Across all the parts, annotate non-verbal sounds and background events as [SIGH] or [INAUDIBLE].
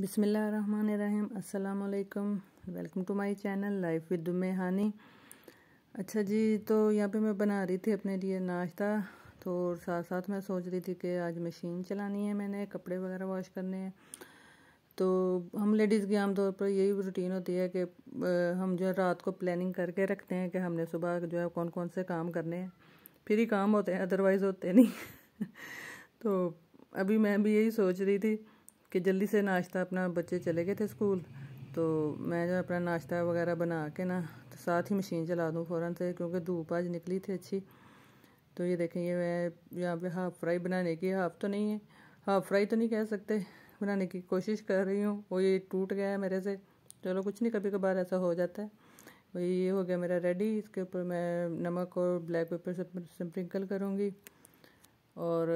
बिसमीम् अल्लाम welcome to my channel life with Mehani अच्छा जी तो यहाँ पे मैं बना रही थी अपने लिए नाश्ता तो और साथ साथ मैं सोच रही थी कि आज मशीन चलानी है मैंने कपड़े वगैरह वॉश करने हैं तो हम लेडीज़ की आमतौर पर यही रूटीन होती है कि हम जो है रात को प्लानिंग करके रखते हैं कि हमने सुबह जो है कौन कौन से काम करने हैं फिर ही काम होते हैं अदरवाइज़ होते नहीं [LAUGHS] तो अभी मैं भी यही सोच रही थी कि जल्दी से नाश्ता अपना बच्चे चले गए थे स्कूल तो मैं जो अपना नाश्ता वगैरह बना के ना तो साथ ही मशीन चला दूँ फ़ौरन से क्योंकि धूप आज निकली थी अच्छी तो ये देखें ये मैं यहाँ पे हाफ़ फ्राई बनाने की हाफ़ तो नहीं है हाफ़ फ्राई तो नहीं कह सकते बनाने की कोशिश कर रही हूँ वो ये टूट गया है मेरे से चलो कुछ नहीं कभी कभार ऐसा हो जाता है भाई ये हो गया मेरा रेडी इसके ऊपर मैं नमक और ब्लैक पेपर से स्प्रिंकल करूँगी और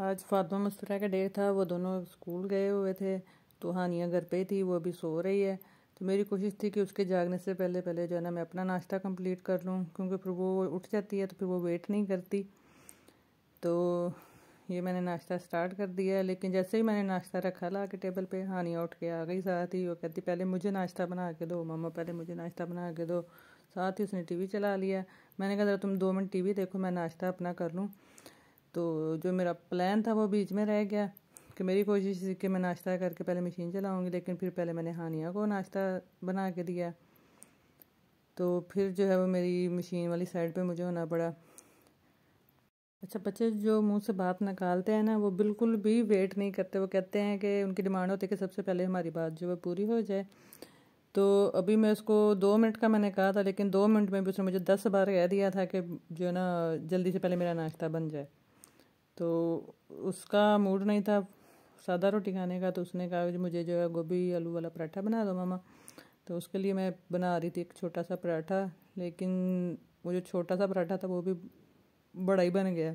आज फातमा मस्तरा का डे था वो दोनों स्कूल गए हुए थे तो हानिया घर पे ही थी वो अभी सो रही है तो मेरी कोशिश थी कि उसके जागने से पहले पहले जो है ना मैं अपना नाश्ता कंप्लीट कर लूँ क्योंकि फिर वो उठ जाती है तो फिर वो वेट नहीं करती तो ये मैंने नाश्ता स्टार्ट कर दिया है लेकिन जैसे ही मैंने नाश्ता रखा ला के टेबल पे हानिया उठ के आ गई साथ ही वो कहती पहले मुझे नाश्ता बना के दो मम्मा पहले मुझे नाश्ता बना के दो साथ ही उसने टीवी चला लिया मैंने कहा ज़रा तुम दो मिनट टीवी देखो मैं नाश्ता अपना कर लूँ तो जो मेरा प्लान था वो बीच में रह गया कि मेरी कोशिश थी कि मैं नाश्ता करके पहले मशीन चलाऊँगी लेकिन फिर पहले मैंने हानिया को नाश्ता बना के दिया तो फिर जो है वो मेरी मशीन वाली साइड पे मुझे होना पड़ा अच्छा बच्चे जो मुंह से बात निकालते हैं ना वो बिल्कुल भी वेट नहीं करते वो कहते हैं कि उनकी डिमांड होती है कि सबसे पहले हमारी बात जो है पूरी हो जाए तो अभी मैं उसको दो मिनट का मैंने कहा था लेकिन दो मिनट में भी उसने मुझे दस बार कह दिया था कि जो है ना जल्दी से पहले मेरा नाश्ता बन जाए तो उसका मूड नहीं था सादा रोटी खाने का तो उसने कहा मुझे जो है गोभी आलू वाला पराठा बना दो मामा तो उसके लिए मैं बना रही थी एक छोटा सा पराठा लेकिन वो जो छोटा सा पराठा था वो भी बड़ा ही बन गया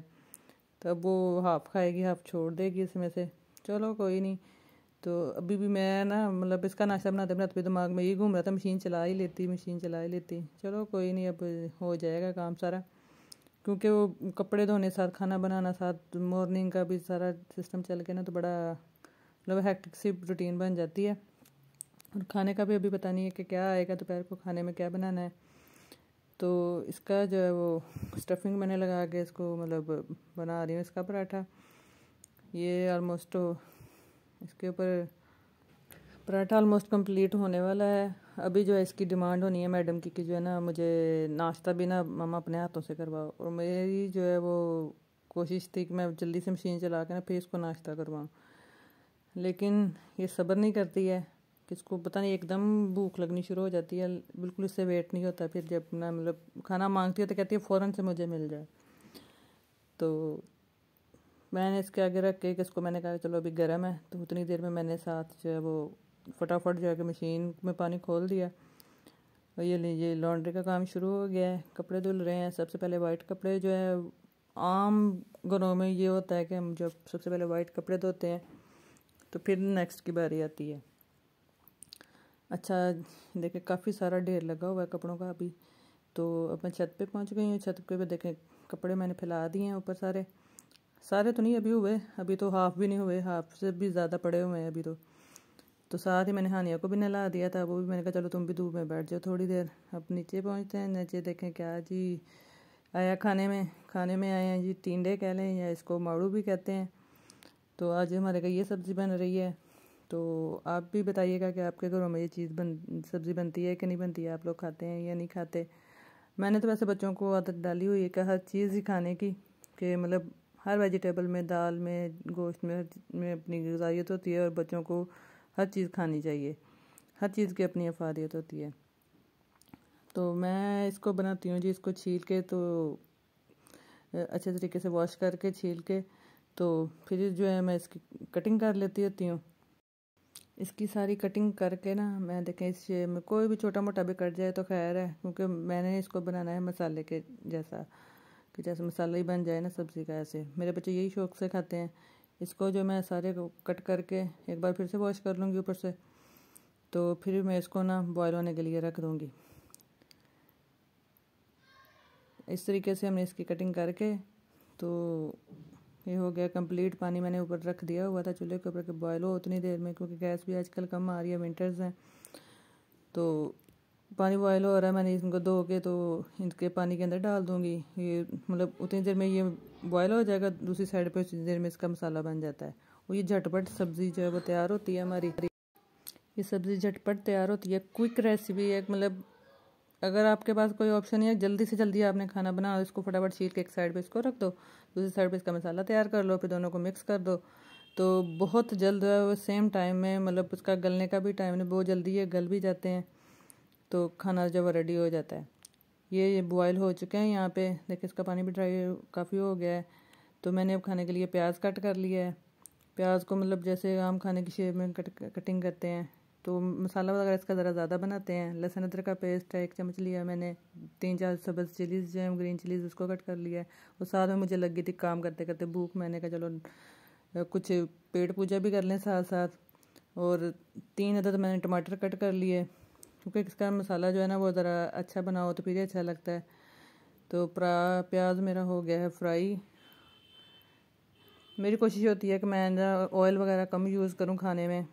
तब वो हाफ खाएगी हाफ छोड़ देगी इसमें से चलो कोई नहीं तो अभी भी मैं ना मतलब इसका नाश्ता बनाते बनाते भी दिमाग में ही घूम रहा था मशीन चला ही लेती मशीन चला ही लेती चलो कोई नहीं अब हो जाएगा काम सारा क्योंकि वो कपड़े धोने साथ खाना बनाना साथ मॉर्निंग का भी सारा सिस्टम चल के ना तो बड़ा मतलब हैक्टिक सी रूटीन बन जाती है और खाने का भी अभी पता नहीं है कि क्या आएगा दोपहर को खाने में क्या बनाना है तो इसका जो है वो स्टफिंग मैंने लगा के इसको मतलब बना रही हूँ इसका पराठा ये ऑलमोस्ट तो, इसके ऊपर पराठा ऑलमोस्ट कंप्लीट होने वाला है अभी जो है इसकी डिमांड होनी है मैडम की कि जो है ना मुझे नाश्ता भी ना मामा अपने हाथों से करवाओ और मेरी जो है वो कोशिश थी कि मैं जल्दी से मशीन चला के ना फिर इसको नाश्ता करवाऊँ लेकिन ये सब्र नहीं करती है कि इसको पता नहीं एकदम भूख लगनी शुरू हो जाती है बिल्कुल इससे वेट नहीं होता फिर जब ना मतलब खाना मांगती है तो कहती है फ़ौरन से मुझे मिल जाए तो मैंने इसके आगे रख के इसको मैंने कहा चलो अभी गर्म है तो उतनी देर में मैंने साथ जो है वो फटाफट जाके मशीन में पानी खोल दिया और ये लीजिए लॉन्ड्री का काम शुरू हो गया है कपड़े धुल रहे हैं सबसे पहले वाइट कपड़े जो है आम घरों में ये होता है कि हम जब सबसे पहले वाइट कपड़े धोते हैं तो फिर नेक्स्ट की बारी आती है अच्छा देखें काफ़ी सारा ढेर लगा हुआ है कपड़ों का अभी तो अब मैं छत पे पहुंच गई हूँ छत पे देखें कपड़े मैंने फैला दिए हैं ऊपर सारे सारे तो नहीं अभी हुए अभी तो हाफ़ भी नहीं हुए हाफ से भी ज़्यादा पड़े हुए हैं अभी तो तो साथ ही मैंने हानिया को भी नहला दिया था वो भी मैंने कहा चलो तुम भी धूप में बैठ जाओ थोड़ी देर अब नीचे पहुँचते हैं नीचे देखें क्या जी आया खाने में खाने में आए हैं जी टींडे कह लें या इसको माड़ू भी कहते हैं तो आज हमारे घर ये सब्ज़ी बन रही है तो आप भी बताइएगा कि आपके घरों में ये चीज़ बन सब्ज़ी बनती है कि नहीं बनती है आप लोग खाते हैं या नहीं खाते मैंने तो वैसे बच्चों को आदत डाली हुई है कि हर चीज़ ही खाने की कि मतलब हर वेजिटेबल में दाल में गोश्त में में अपनी गजाइत होती है और बच्चों को हर चीज़ खानी चाहिए हर चीज़ की अपनी अफादियत होती है तो मैं इसको बनाती हूँ जी इसको छील के तो अच्छे तरीके से वॉश करके छील के तो फिर जो है मैं इसकी कटिंग कर लेती होती हूँ इसकी सारी कटिंग करके ना मैं देखें इस शेप में कोई भी छोटा मोटा भी कट जाए तो खैर है क्योंकि मैंने इसको बनाना है मसाले के जैसा कि जैसे मसाला ही बन जाए ना सब्ज़ी का ऐसे मेरे बच्चे यही शौक से खाते हैं इसको जो मैं सारे कट करके एक बार फिर से वॉश कर लूँगी ऊपर से तो फिर मैं इसको ना बॉयल होने के लिए रख दूँगी इस तरीके से हमने इसकी कटिंग करके तो ये हो गया कंप्लीट पानी मैंने ऊपर रख दिया हुआ था चूल्हे के ऊपर के बॉयल हो उतनी देर में क्योंकि गैस भी आजकल कम आ रही है विंटर्स हैं तो पानी बॉयल हो रहा है मैंने इनको धो के तो इनके पानी के अंदर डाल दूँगी ये मतलब उतनी देर में ये बॉयल हो जाएगा दूसरी साइड पर उतनी देर में इसका मसाला बन जाता है और ये झटपट सब्ज़ी जो है वो तैयार होती है हमारी ये सब्ज़ी झटपट तैयार होती है क्विक रेसिपी है मतलब अगर आपके पास कोई ऑप्शन है जल्दी से जल्दी आपने खाना बनाओ इसको फटाफट छील के एक साइड पे इसको रख दो दूसरी साइड पे इसका मसाला तैयार कर लो फिर दोनों को मिक्स कर दो तो बहुत जल्द वो सेम टाइम में मतलब उसका गलने का भी टाइम नहीं बहुत जल्दी है गल भी जाते हैं तो खाना जब रेडी हो जाता है ये, बॉयल हो चुके हैं यहाँ पे देखिए इसका पानी भी ड्राई काफ़ी हो गया है तो मैंने अब खाने के लिए प्याज कट कर लिया है प्याज को मतलब जैसे आम खाने की शेप में कट कटिंग करते हैं तो मसाला वगैरह इसका ज़रा ज़्यादा बनाते हैं लहसुन अदरक का पेस्ट है एक चम्मच लिया मैंने तीन चार सब्ज़ चिलीज़ जो है ग्रीन चिलीज़ उसको कट कर लिया है और साथ में मुझे लग गई थी काम करते करते भूख मैंने कहा चलो कुछ पेट पूजा भी कर लें साथ साथ और तीन अदद मैंने टमाटर कट कर लिए क्योंकि इसका मसाला जो है ना वो ज़रा अच्छा बना हो तो फिर अच्छा लगता है तो प्याज मेरा हो गया है फ्राई मेरी कोशिश होती है कि मैं ना ऑयल वगैरह कम यूज़ करूँ खाने में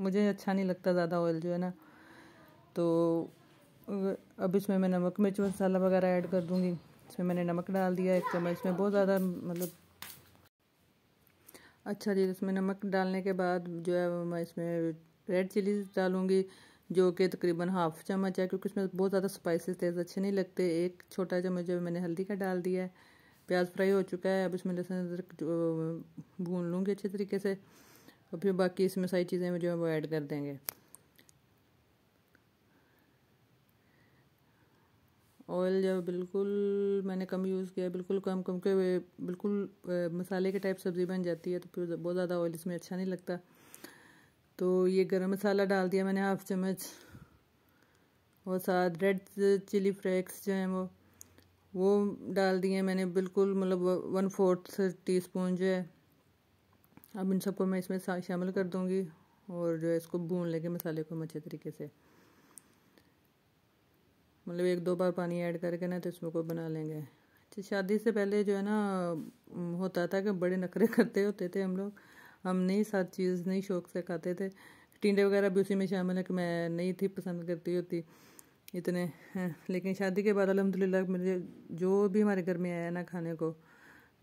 मुझे अच्छा नहीं लगता ज़्यादा ऑयल जो है ना तो अब इसमें मैं नमक मिर्च मसाला वगैरह ऐड कर दूँगी इसमें मैंने नमक डाल दिया एक चम्मच इसमें बहुत ज़्यादा मतलब अच्छा जी इसमें नमक डालने के बाद जो है मैं इसमें रेड चिलीज डालूँगी जो कि तकरीबन हाफ चम्मच है क्योंकि उसमें बहुत ज़्यादा स्पाइसेस तेज़ अच्छे नहीं लगते एक छोटा चम्मच जो मैंने हल्दी का डाल दिया है प्याज फ्राई हो चुका है अब इसमें लहसुन अदरक भून लूँगी अच्छे तरीके से और फिर बाकी इसमें सारी चीज़ें जो है वो ऐड कर देंगे ऑयल जो बिल्कुल मैंने कम यूज़ किया बिल्कुल कम कम के बिल्कुल मसाले के टाइप सब्ज़ी बन जाती है तो फिर बहुत ज़्यादा ऑयल इसमें अच्छा नहीं लगता तो ये गरम मसाला डाल दिया मैंने हाफ चम्मच और साथ रेड चिली फ्लेक्स जो हैं वो वो डाल दिए मैंने बिल्कुल मतलब वन फोर्थ टी स्पून जो है अब इन सबको मैं इसमें शामिल कर दूंगी और जो है इसको भून लेंगे मसाले को अच्छे तरीके से मतलब एक दो बार पानी ऐड करके ना तो इसमें को बना लेंगे अच्छा शादी से पहले जो है ना होता था कि बड़े नखरे [LAUGHS] करते होते थे हम लोग हम नई साथ चीज़ नई शौक से खाते थे टिंडे वगैरह भी उसी में शामिल है कि मैं नहीं थी पसंद करती होती इतने लेकिन शादी के बाद अलहमदिल्ला मुझे जो भी हमारे घर में आया ना खाने को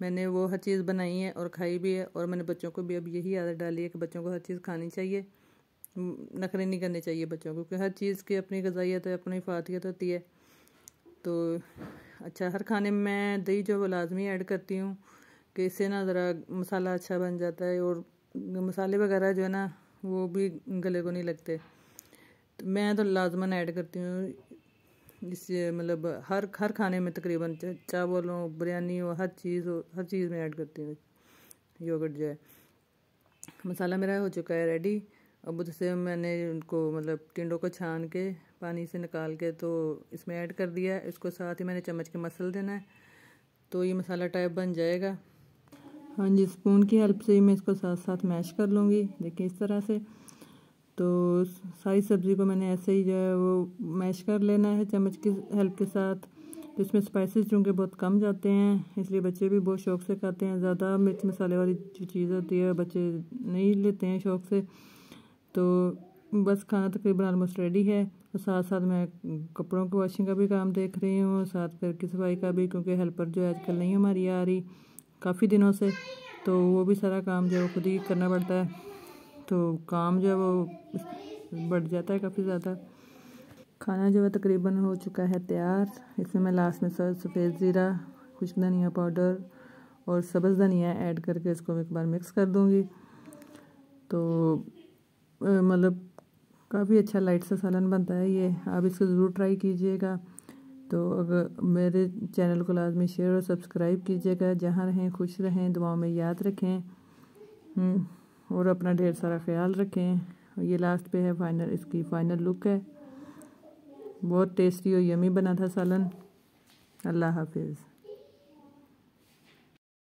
मैंने वो हर चीज़ बनाई है और खाई भी है और मैंने बच्चों को भी अब यही आदत डाली है कि बच्चों को हर चीज़ खानी चाहिए नखरे नहीं करने चाहिए बच्चों को क्योंकि हर चीज़ की अपनी गजाइत है अपनी फातियत होती है तो अच्छा हर खाने में मैं दही जो वो लाजमी ऐड करती हूँ कि इससे ना ज़रा मसाला अच्छा बन जाता है और मसाले वगैरह जो है ना वो भी गले को नहीं लगते तो मैं तो लाजमन ऐड करती हूँ इससे मतलब हर हर खाने में तकरीबन चावल हो बिरयानी हो हर चीज़ हो हर चीज़ में ऐड करती हूँ योगर्ट जो है मसाला मेरा हो चुका है रेडी अब उससे मैंने उनको मतलब टिंडों को छान के पानी से निकाल के तो इसमें ऐड कर दिया इसको साथ ही मैंने चम्मच के मसल देना है तो ये मसाला टाइप बन जाएगा हाँ जी स्पून की हेल्प से ही मैं इसको साथ साथ मैश कर लूँगी देखिए इस तरह से तो सारी सब्ज़ी को मैंने ऐसे ही जो है वो मैश कर लेना है चम्मच की हेल्प के साथ तो इसमें स्पाइसेस चूँकि बहुत कम जाते हैं इसलिए बच्चे भी बहुत शौक से खाते हैं ज़्यादा मिर्च मसाले वाली जो चीज़ होती है बच्चे नहीं लेते हैं शौक से तो बस खाना तकरीबन आलमोस्ट रेडी है और साथ साथ मैं कपड़ों की वॉशिंग का भी काम देख रही हूँ साथ घर की सफाई का भी क्योंकि हेल्पर जो है आजकल नहीं हमारी आ रही काफ़ी दिनों से तो वो भी सारा काम जो है वो खुद ही करना पड़ता है तो काम जो है वो बढ़ जाता है काफ़ी ज़्यादा खाना जो है तकरीबन हो चुका है तैयार इसमें मैं लास्ट में सर सफ़ेद ज़ीरा खुश्क धनिया पाउडर और सब्ज़ धनिया ऐड करके इसको एक बार मिक्स कर दूँगी तो मतलब काफ़ी अच्छा लाइट सा सालन बनता है ये आप इसको ज़रूर ट्राई कीजिएगा तो अगर मेरे चैनल को लाजमी शेयर और सब्सक्राइब कीजिएगा जहाँ रहें खुश रहें दुआओं में याद रखें हम्म, और अपना ढेर सारा ख्याल रखें ये लास्ट पे है फाइनल इसकी फाइनल लुक है बहुत टेस्टी और यमी बना था सालन अल्लाह हाफिज़